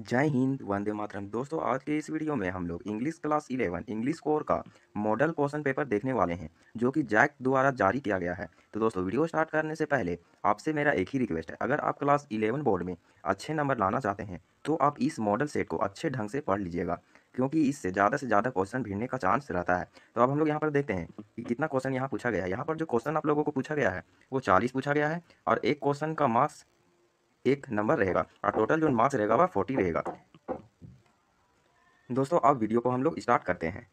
जय हिंद वंदे मातरम दोस्तों आज के इस वीडियो में हम लोग इंग्लिश क्लास 11 इंग्लिश कोर का मॉडल क्वेश्चन पेपर देखने वाले हैं जो कि जैक द्वारा जारी किया गया है तो दोस्तों वीडियो स्टार्ट करने से पहले आपसे मेरा एक ही रिक्वेस्ट है अगर आप क्लास 11 बोर्ड में अच्छे नंबर लाना चाहते हैं तो आप इस मॉडल सेट को अच्छे ढंग से पढ़ लीजिएगा क्योंकि इससे ज़्यादा से ज़्यादा क्वेश्चन भिड़ने का चांस रहता है तो अब हम लोग यहाँ पर देखते हैं कि कितना क्वेश्चन यहाँ पूछा गया है यहाँ पर जो क्वेश्चन आप लोगों को पूछा गया है वो चालीस पूछा गया है और एक क्वेश्चन का मार्क्स एक नंबर रहेगा और टोटल जो मार्क्स रहेगा वह फोर्टी रहेगा दोस्तों अब वीडियो को हम लोग स्टार्ट करते हैं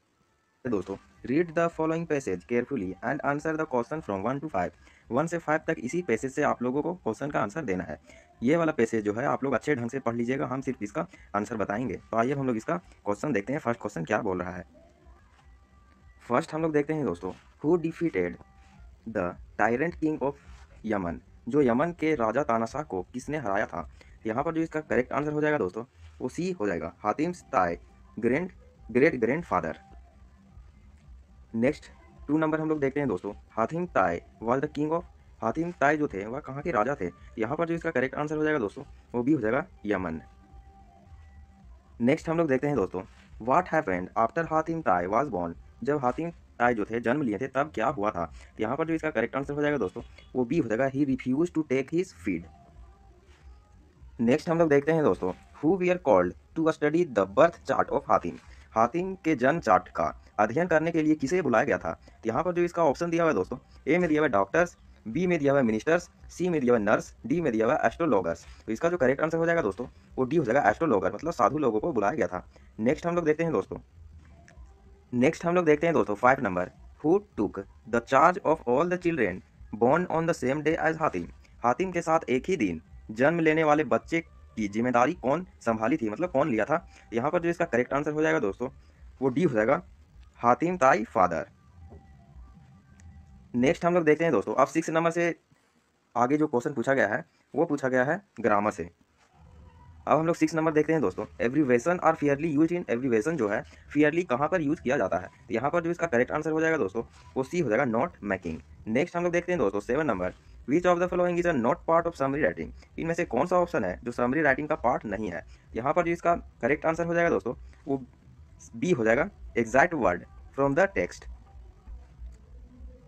तो दोस्तों read the following passage carefully and answer the question from one two five one से फाइव तक इसी पैसेज से आप लोगों को क्वेश्चन का आंसर देना है ये वाला पैसेज जो है आप लोग अच्छे ढंग से पढ़ लीजिएगा हम सिर्फ इसका आंसर बताएंगे तो आइए हम लोग इसका क्वेश्चन देखते हैं फर्स्ट क्वेश्चन क्या बोल रहा है फर्स्ट हम लोग देखते हैं दोस्तों who defeated the tyrant king of Yemen जो यमन के राजा तानाशाह को किसने हराया था यहाँ पर जो इसका करेक्ट आंसर हो जाएगा दोस्तों वो सी हो जाएगा Hatim Tai grand great grand father next two number हम लोग देखते हैं दोस्तों Hatim Tai was the king of Hatim Tai जो थे वह कहाँ के राजा थे यहाँ पर जो इसका करेक्ट आंसर हो जाएगा दोस्तों वो भी हो जाएगा यमन नेक्स्ट हम लोग देखते हैं दोस्तों वाट हैपेंड आफ्टर हातिम ताय वॉज बॉर्न जब हातिम आए जो थे जन्म लिए थे तब क्या हुआ था तो यहाँ पर जो इसका करेक्ट आंसर हो जाएगा दोस्तों वो बी हो जाएगा he refuse to take his feed next हम लोग देखते हैं दोस्तों who we are called to study the birth chart of Hatim Hatim के जन्म चार्ट का अध्ययन करने के लिए किसे बुलाया गया था तो यहाँ पर जो इसका ऑप्शन दिया हुआ है दोस्तों ए में दिया हुआ डॉक्टर्स बी में दिया हुआ मिनिस्टर्स सी में दिया हुआ नर्स डी में दिया हुआ एस्ट्रोलॉगर्स तो इसका जो करेक्ट आंसर हो जाएगा दोस्तों वो डी हो जाएगा एस्ट्रोलॉगर मतलब साधु लोगों को बुलाया गया था नेक्स्ट हम लोग देखते हैं दोस्तों नेक्स्ट हम लोग देखते हैं दोस्तों five number who took the charge of all the children born on the same day as Hatim Hatim के साथ एक ही दिन जन्म लेने वाले बच्चे की जिम्मेदारी कौन संभाली थी मतलब कौन लिया था यहाँ पर जो इसका करेक्ट आंसर हो जाएगा दोस्तों वो डी हो जाएगा हातिम ताई फादर नेक्स्ट हम लोग देखते हैं दोस्तों अब सिक्स नंबर से आगे जो क्वेश्चन पूछा गया है वो पूछा गया है ग्रामर से अब हम लोग सिक्स नंबर देखते हैं दोस्तों एवरी वेसन और फियरली यूज इन एवरी वेसन जो है फियरली कहाँ पर यूज किया जाता है तो यहाँ पर जो इसका करेक्ट आंसर हो जाएगा दोस्तों वो सी हो जाएगा नॉट मैकिंग नेक्स्ट हम लोग देखते हैं दोस्तों seven number which of the following is a not part of summary writing इनमें से कौन सा ऑप्शन है जो समरी राइटिंग का पार्ट नहीं है यहाँ पर जो इसका करेक्ट आंसर हो जाएगा दोस्तों वो बी हो जाएगा exact word from the text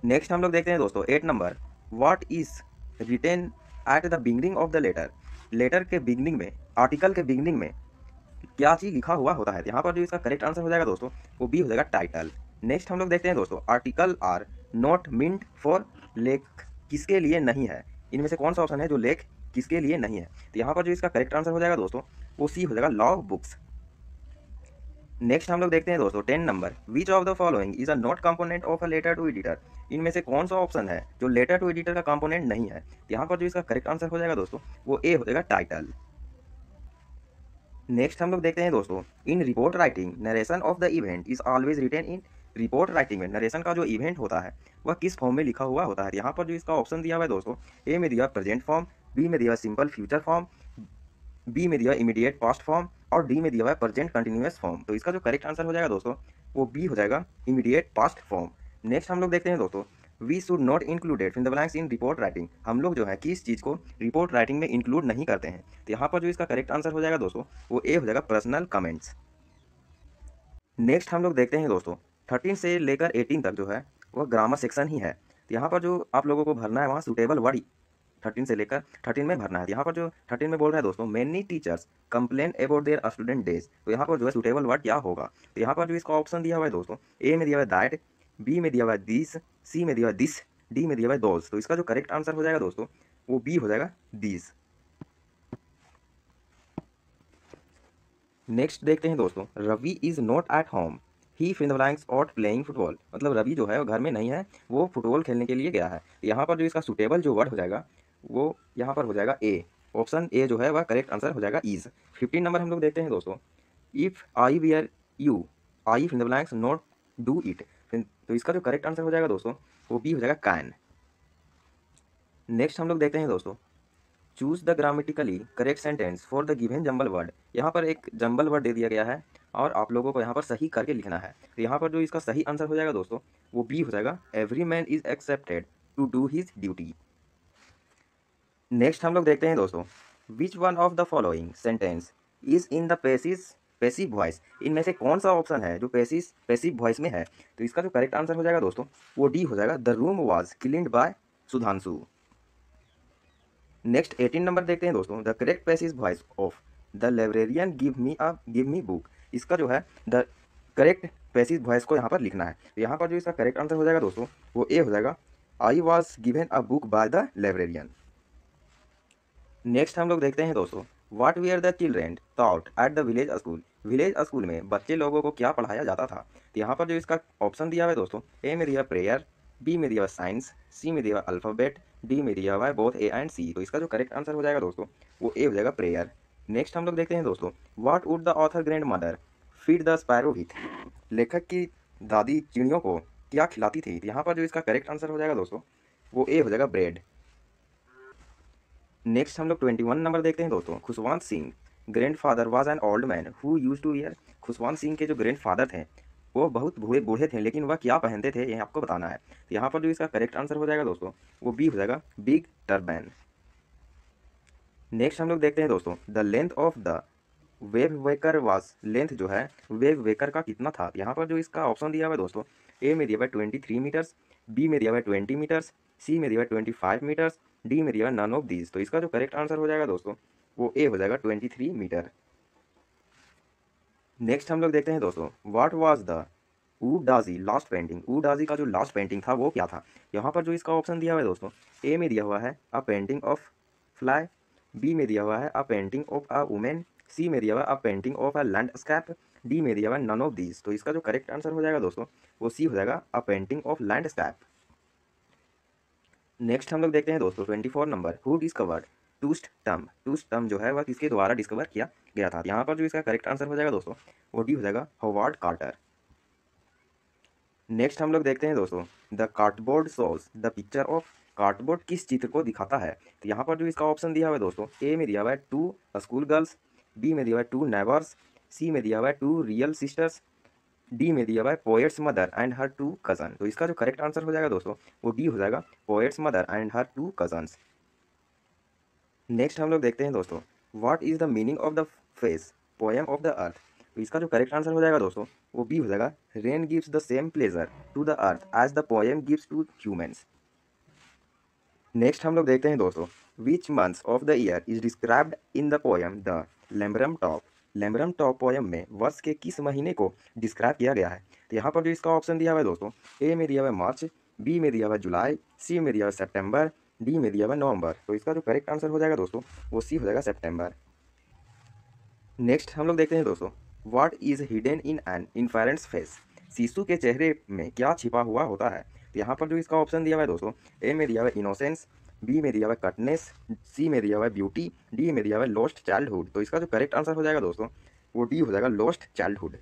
next हम लोग देखते हैं दोस्तों eight number what is written at the beginning of the letter letter के बिगनिंग में आर्टिकल के बिगनिंग में क्या चीज़ लिखा हुआ होता है तो यहाँ पर जो इसका करेक्ट आंसर हो जाएगा दोस्तों वो बी हो जाएगा टाइटल नेक्स्ट हम लोग देखते हैं दोस्तों article are not meant for लेख किसके लिए नहीं है इनमें से कौन सा ऑप्शन है जो लेख किसके लिए नहीं है तो यहाँ पर जो इसका करेक्ट आंसर हो जाएगा दोस्तों वो सी हो जाएगा लॉ बुक्स नेक्स्ट हम लोग देखते हैं दोस्तों ten number which of the following is a not component of a letter to editor इनमें से कौन सा ऑप्शन है जो लेटर टू एडिटर का कंपोनेंट नहीं है तो यहाँ पर जो इसका करेक्ट आंसर हो जाएगा दोस्तों वो ए हो जाएगा टाइटल नेक्स्ट हम लोग देखते हैं दोस्तों in report writing narration of the event is always written in report writing में नरेशन का जो इवेंट होता है वह किस फॉर्म में लिखा हुआ होता है यहाँ पर जो इसका ऑप्शन दिया हुआ है दोस्तों ए में दिया प्रेजेंट फॉर्म बी में दिया सिंपल फ्यूचर फॉर्म बी में दिया इमीडिएट पास्ट फॉर्म और डी में दिया हुआ है प्रेजेंट कंटिन्यूस फॉर्म तो इसका जो करेक्ट आंसर हो जाएगा दोस्तों वो बी हो जाएगा इमीडिएट पास्ट फॉर्म नेक्स्ट हम लोग देखते हैं दोस्तों we should not included in the blanks in report writing हम लोग जो है किस चीज़ को रिपोर्ट राइटिंग में इंक्लूड नहीं करते हैं तो यहाँ पर जो इसका करेक्ट आंसर हो जाएगा दोस्तों वो ए हो जाएगा पर्सनल कमेंट्स नेक्स्ट हम लोग देखते हैं दोस्तों थर्टीन से लेकर एटीन तक जो है वह ग्रामर सेक्शन ही है तो यहाँ पर जो आप लोगों को भरना है वहाँ सुटेबल वर्ड थर्टीन से लेकर थर्टीन में भरना है तो यहाँ पर जो थर्टीन में बोल रहा है दोस्तों many teachers complain about their student days तो यहाँ पर जो है सुटेबल वर्ड क्या होगा तो यहाँ पर जो इसका ऑप्शन दिया हुआ है दोस्तों ए में दिया हुआ है दैट बी में दिया हुआ है दिस सी में दिया हुआ दिस डी में दिया हुआ है दोज तो इसका जो करेक्ट आंसर हो जाएगा दोस्तों वो बी हो जाएगा दीस नेक्स्ट देखते हैं दोस्तों Ravi is not at home he fill in the blanks out playing football मतलब रवि जो है वो घर में नहीं है वो फुटबॉल खेलने के लिए गया है यहाँ पर जो इसका सुटेबल जो वर्ड हो जाएगा वो यहाँ पर हो जाएगा ए ऑप्शन ए जो है वह करेक्ट आंसर हो जाएगा इज फिफ्टीन नंबर हम लोग देखते हैं दोस्तों if I were you I fill in the blanks not do it तो इसका जो करेक्ट आंसर हो जाएगा दोस्तों वो बी हो जाएगा कैन नेक्स्ट हम लोग देखते हैं दोस्तों choose the grammatically correct sentence for the given jumble word यहाँ पर एक जंबल वर्ड दे दिया गया है और आप लोगों को यहाँ पर सही करके लिखना है तो यहाँ पर जो इसका सही आंसर हो जाएगा दोस्तों वो बी हो जाएगा every man is accepted to do his duty next हम लोग देखते हैं दोस्तों which one of the following sentence is in the passive passive voice इनमें से कौन सा ऑप्शन है जो पैसिव पैसिव वॉइस में है तो इसका जो करेक्ट आंसर हो जाएगा दोस्तों वो डी हो जाएगा the room was cleaned by Sudhanshu next eighteen number देखते हैं दोस्तों the correct passive voice of the librarian give me a give me book इसका जो है द करेक्ट पैसिज वॉइस को यहाँ पर लिखना है तो यहाँ पर जो इसका करेक्ट आंसर हो जाएगा दोस्तों वो ए हो जाएगा I was given a book by the librarian next हम लोग देखते हैं दोस्तों what were the children taught at the village school village school में बच्चे लोगों को क्या पढ़ाया जाता था तो यहाँ पर जो इसका ऑप्शन दिया हुआ है दोस्तों ए में दिया प्रेयर बी में दिया हुआ साइंस सी में दिया हुआ अल्फ़ाबेट डी में दिया हुआ है बोथ ए एंड सी तो इसका जो करेक्ट आंसर हो जाएगा दोस्तों वो ए हो जाएगा प्रेयर नेक्स्ट हम लोग देखते हैं दोस्तों what would the author grand mother feed the sparrow with लेखक की दादी चिड़ियों को क्या खिलाती थी तो यहाँ पर जो इसका करेक्ट आंसर हो जाएगा दोस्तों वो ए हो जाएगा ब्रेड नेक्स्ट हम लोग ट्वेंटी वन नंबर देखते हैं दोस्तों Khushwant Singh grand father was an old man who use to year Khushwant Singh के जो ग्रैंड फादर थे वो बहुत बूढ़े बूढ़े थे लेकिन वह क्या पहनते थे ये आपको बताना है तो यहाँ पर जो इसका करेक्ट आंसर हो जाएगा दोस्तों वो बी हो जाएगा बिग टर्बैन नेक्स्ट हम लोग देखते हैं दोस्तों the length of the wave वेकर वॉज लेंथ जो है वेव वेकर का कितना था तो यहाँ पर जो इसका ऑप्शन दिया हुआ है दोस्तों ए में दिया हुआ है ट्वेंटी थ्री मीटर्स बी में दिया हुआ है ट्वेंटी मीटर्स सी में दिया हुआ है ट्वेंटी फाइव मीटर्स डी में दिया हुआ है नन ऑफ दीज तो इसका जो करेक्ट आंसर हो जाएगा दोस्तों वो ए हो जाएगा ट्वेंटी थ्री मीटर नेक्स्ट हम लोग देखते हैं दोस्तों व्हाट वाज द ऊ डाजी लास्ट पेंटिंग ऊ डाजी का जो लास्ट पेंटिंग था वो क्या था यहाँ पर जो इसका ऑप्शन दिया हुआ है दोस्तों ए में दिया हुआ है a painting of fly B में दिया हुआ है a painting of a women C में दिया हुआ a painting of a landscape D में दिया हुआ है नन ऑफ दीज तो इसका जो करेक्ट आंसर हो जाएगा दोस्तों वो सी हो जाएगा a painting of landscape next हम लोग देखते हैं दोस्तों twenty four number who discovered toast term toast term जो है वह किसके द्वारा डिस्कवर किया गया था यहाँ पर जो इसका करेक्ट आंसर हो जाएगा दोस्तों वो डी हो जाएगा हॉवार्ड कार्टर नेक्स्ट हम लोग देखते हैं दोस्तों द कार्डबोर्ड सोल्स द पिक्चर ऑफ कार्डबोर्ड किस चित्र को दिखाता है तो यहाँ पर जो इसका ऑप्शन दिया हुआ है दोस्तों ए में दिया हुआ है टू स्कूल गर्ल्स बी में दिया हुआ है टू नेबर्स सी में दिया हुआ है टू रियल सिस्टर्स डी में दिया हुआ है poet's mother and her two cousin तो इसका जो करेक्ट आंसर हो जाएगा दोस्तों वो डी हो जाएगा poet's mother and her two cousins next हम लोग देखते हैं दोस्तों what is the meaning of the face poem of the earth तो इसका जो करेक्ट आंसर हो जाएगा दोस्तों वो बी हो जाएगा rain gives the same pleasure to the earth as the poem gives to humans next हम लोग देखते हैं दोस्तों which months of the year is described in the poem the Laburnum top Laburnum top poem में वर्ष के किस महीने को डिस्क्राइब किया गया है तो यहाँ पर जो इसका ऑप्शन दिया हुआ है दोस्तों ए में दिया हुआ है मार्च बी में दिया हुआ है जुलाई सी में दिया हुआ है सेप्टेम्बर डी में दिया हुआ नवंबर तो इसका जो करेक्ट आंसर हो जाएगा दोस्तों वो सी हो जाएगा सेप्टेम्बर नेक्स्ट हम लोग देखते हैं दोस्तों what is hidden in an infant's face शिशु के चेहरे में क्या छिपा हुआ होता है तो यहाँ पर जो इसका ऑप्शन दिया हुआ है दोस्तों ए में दिया हुआ इनोसेंस बी में दिया हुआ है कटनेस सी में दिया हुआ ब्यूटी डी में दिया हुआ लॉस्ट चाइल्डहुड तो इसका जो करेक्ट आंसर हो जाएगा दोस्तों वो डी हो जाएगा लॉस्ट चाइल्डहुड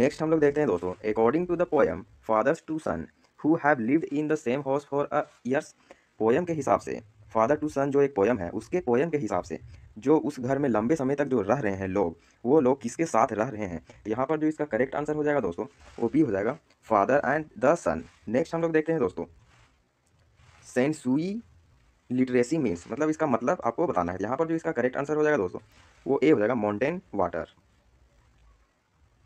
नेक्स्ट हम लोग देखते हैं दोस्तों according to the poem fathers to son who have lived in the same house for a years poem के हिसाब से फादर टू सन जो एक पोयम है उसके पोयम के हिसाब से जो उस घर में लंबे समय तक जो रह रहे हैं लोग वो लोग किसके साथ रह रहे हैं यहाँ पर जो इसका करेक्ट आंसर हो जाएगा दोस्तों वो भी हो जाएगा father and the son next हम लोग देखते हैं दोस्तों सेंसुई लिटरेसी मीन्स मतलब इसका मतलब आपको बताना है यहाँ पर जो इसका करेक्ट आंसर हो जाएगा दोस्तों वो ए हो जाएगा माउंटेन वाटर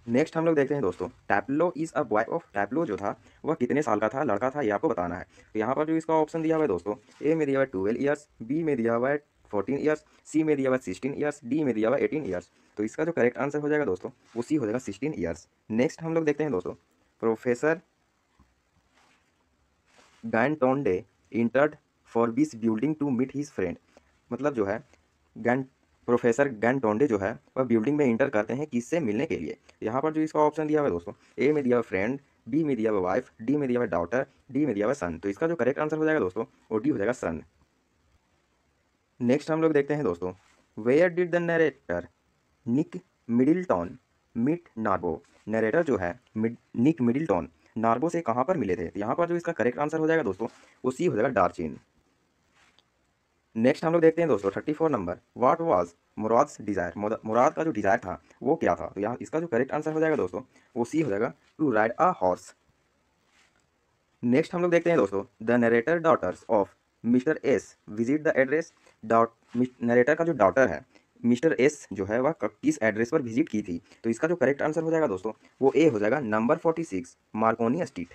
नेक्स्ट हम लोग देखते हैं दोस्तों Taplow is a boy of Taplow जो था वह कितने साल का था लड़का था ये आपको बताना है तो यहाँ पर जो इसका ऑप्शन दिया हुआ है दोस्तों ए में दिया हुआ है ट्वेल्व ईयर्स बी में दिया हुआ है फोर्टीन ईयर्स सी में दिया हुआ सिक्सटीन ईयर्स डी में दिया हुआ एटीन ईयर्स तो इसका जो करेक्ट आंसर हो जाएगा दोस्तों वो सी हो जाएगा सिक्सटीन ईयर्स नेक्स्ट हम लोग देखते हैं दोस्तों professor Gaitonde entered Forbes building to meet his friend मतलब जो है गैंट प्रोफेसर गैन टोंडे जो है वह बिल्डिंग में इंटर करते हैं किससे मिलने के लिए यहाँ पर जो इसका ऑप्शन दिया हुआ है दोस्तों ए में दिया हुआ फ्रेंड बी में दिया हुआ वाइफ डी में दिया हुआ डॉटर डी में दिया हुआ सन तो इसका जो करेक्ट आंसर हो जाएगा दोस्तों वो डी हो जाएगा सन नेक्स्ट हम लोग देखते हैं दोस्तों where did the narrator Nick Middleton met Narbo narrator जो है मिड निक मिडिलटॉन नार्बो से कहाँ पर मिले थे तो यहाँ पर जो इसका करेक्ट आंसर हो जाएगा दोस्तों वो सी हो जाएगा डार्चिन नेक्स्ट हम लोग देखते हैं दोस्तों thirty four number what was Murad desire Murad का जो डिज़ायर था वो क्या था तो यहाँ इसका जो करेक्ट आंसर हो जाएगा दोस्तों वो सी हो जाएगा to ride a horse next हम लोग देखते हैं दोस्तों the narrator daughters of mister S visit the address dot narrator का जो डॉटर है मिस्टर एस जो है वह किस एड्रेस पर विजिट की थी तो इसका जो करेक्ट आंसर हो जाएगा दोस्तों वो ए हो जाएगा number forty six Marconi street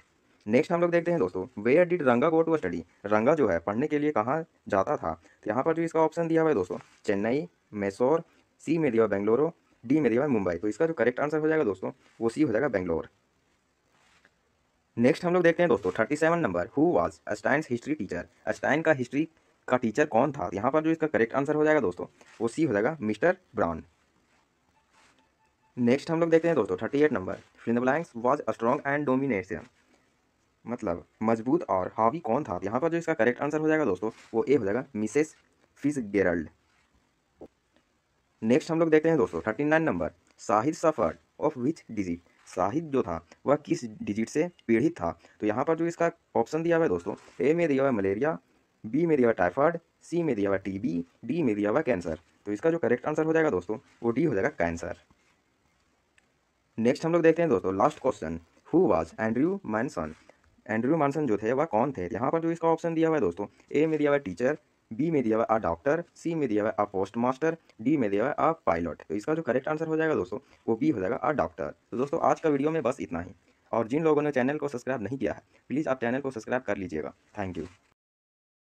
next हम लोग देखते हैं दोस्तों वेयर डिड रंगा गो टू स्टडी रंगा जो है पढ़ने के लिए कहाँ जाता था तो यहाँ पर जो इसका ऑप्शन दिया हुआ है दोस्तों चेन्नई मैसोर सी में दिया बेंगलोरो डी में दिया मुंबई तो इसका जो करेक्ट आंसर हो जाएगा दोस्तों वो सी हो जाएगा बेंगलोर नेक्स्ट हम लोग देखते हैं दोस्तों thirty seven number who was Austin history teacher Austin का हिस्ट्री का टीचर कौन था यहाँ पर जो इसका करेक्ट आंसर हो जाएगा दोस्तों वो सी हो जाएगा मिस्टर ब्राउन नेक्स्ट हम लोग देखते हैं दोस्तों thirty eight number Finn was a strong and domination मतलब मजबूत और हावी कौन था यहाँ पर जो इसका करेक्ट आंसर हो जाएगा दोस्तों वो ए हो जाएगा मिसेस फिज गेरल्ड नेक्स्ट हम लोग देखते हैं दोस्तों thirty nine number Sahid suffer of which digit Sahid जो था वह किस डिजिट से पीड़ित था तो यहाँ पर जो इसका ऑप्शन दिया हुआ है दोस्तों ए में दिया हुआ है मलेरिया बी में दिया हुआ टाइफाइड सी में दिया हुआ टीबी डी में दिया हुआ कैंसर तो इसका जो करेक्ट आंसर हो जाएगा दोस्तों वो डी हो जाएगा कैंसर नेक्स्ट हम लोग देखते हैं दोस्तों last question who was Andrew Manson Andrew Manson जो थे वह कौन थे यहाँ पर जो इसका ऑप्शन दिया हुआ है दोस्तों ए में दिया हुआ है टीचर बी में दिया हुआ है डॉक्टर सी में दिया हुआ है पोस्ट मास्टर डी में दिया हुआ है पायलट तो इसका जो करेक्ट आंसर हो जाएगा दोस्तों वो बी हो जाएगा आ डॉक्टर तो दोस्तों आज का वीडियो में बस इतना ही और जिन लोगों ने चैनल को सब्सक्राइब नहीं किया है प्लीज़ आप चैनल को सब्सक्राइब कर लीजिएगा थैंक यू